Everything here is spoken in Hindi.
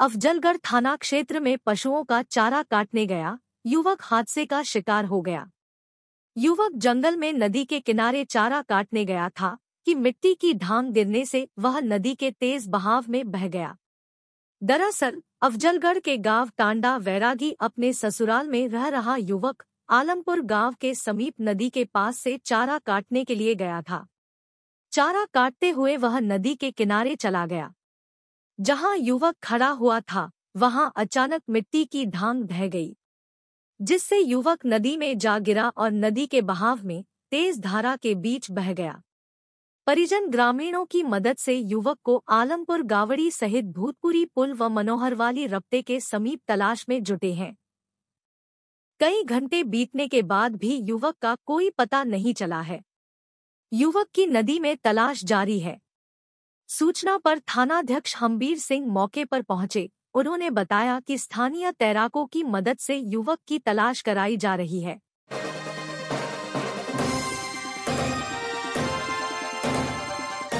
अफजलगढ़ थाना क्षेत्र में पशुओं का चारा काटने गया युवक हादसे का शिकार हो गया युवक जंगल में नदी के किनारे चारा काटने गया था कि मिट्टी की ढांग गिरने से वह नदी के तेज बहाव में बह गया दरअसल अफजलगढ़ के गांव टांडा वैरागी अपने ससुराल में रह रहा युवक आलमपुर गांव के समीप नदी के पास से चारा काटने के लिए गया था चारा काटते हुए वह नदी के किनारे चला गया जहां युवक खड़ा हुआ था वहां अचानक मिट्टी की ढांग बह गई जिससे युवक नदी में जा गिरा और नदी के बहाव में तेज धारा के बीच बह गया परिजन ग्रामीणों की मदद से युवक को आलमपुर गावड़ी सहित भूतपुरी पुल व मनोहरवाली रपटे के समीप तलाश में जुटे हैं कई घंटे बीतने के बाद भी युवक का कोई पता नहीं चला है युवक की नदी में तलाश जारी है सूचना पर थानाध्यक्ष हमबीर सिंह मौके पर पहुंचे उन्होंने बताया कि स्थानीय तैराकों की मदद से युवक की तलाश कराई जा रही है